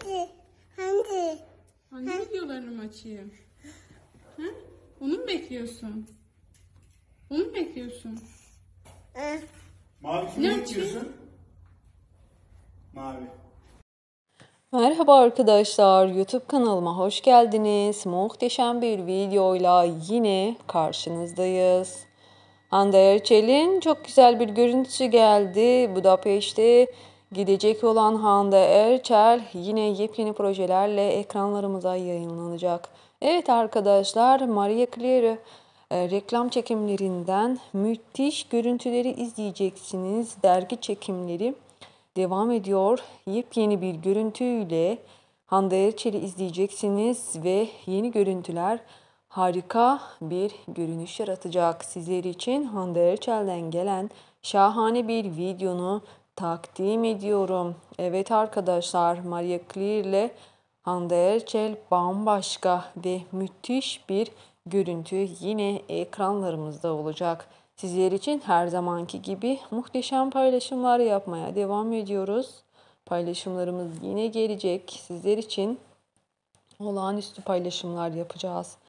Hangi? Hangi? Hangi ha? videolarını açayım? Ha? Onu mu bekliyorsun? Onu mu bekliyorsun? Mavi kimi ne bekliyorsun? Mavi. Merhaba arkadaşlar, YouTube kanalıma hoş geldiniz. Muhteşem bir videoyla yine karşınızdayız. Hande Erçel'in çok güzel bir görüntüsü geldi. Budapest'te Gidecek olan Hande Erçel yine yepyeni projelerle ekranlarımıza yayınlanacak. Evet arkadaşlar Maria Claire e, reklam çekimlerinden müthiş görüntüleri izleyeceksiniz. Dergi çekimleri devam ediyor. Yepyeni bir görüntüyle Hande Erçel'i izleyeceksiniz ve yeni görüntüler harika bir görünüş yaratacak. Sizler için Hande Erçel'den gelen şahane bir videonu takdim ediyorum. Evet arkadaşlar Maria Clear ile Hande Erçel bambaşka ve müthiş bir görüntü yine ekranlarımızda olacak. Sizler için her zamanki gibi muhteşem paylaşımlar yapmaya devam ediyoruz. Paylaşımlarımız yine gelecek. Sizler için olağanüstü paylaşımlar yapacağız.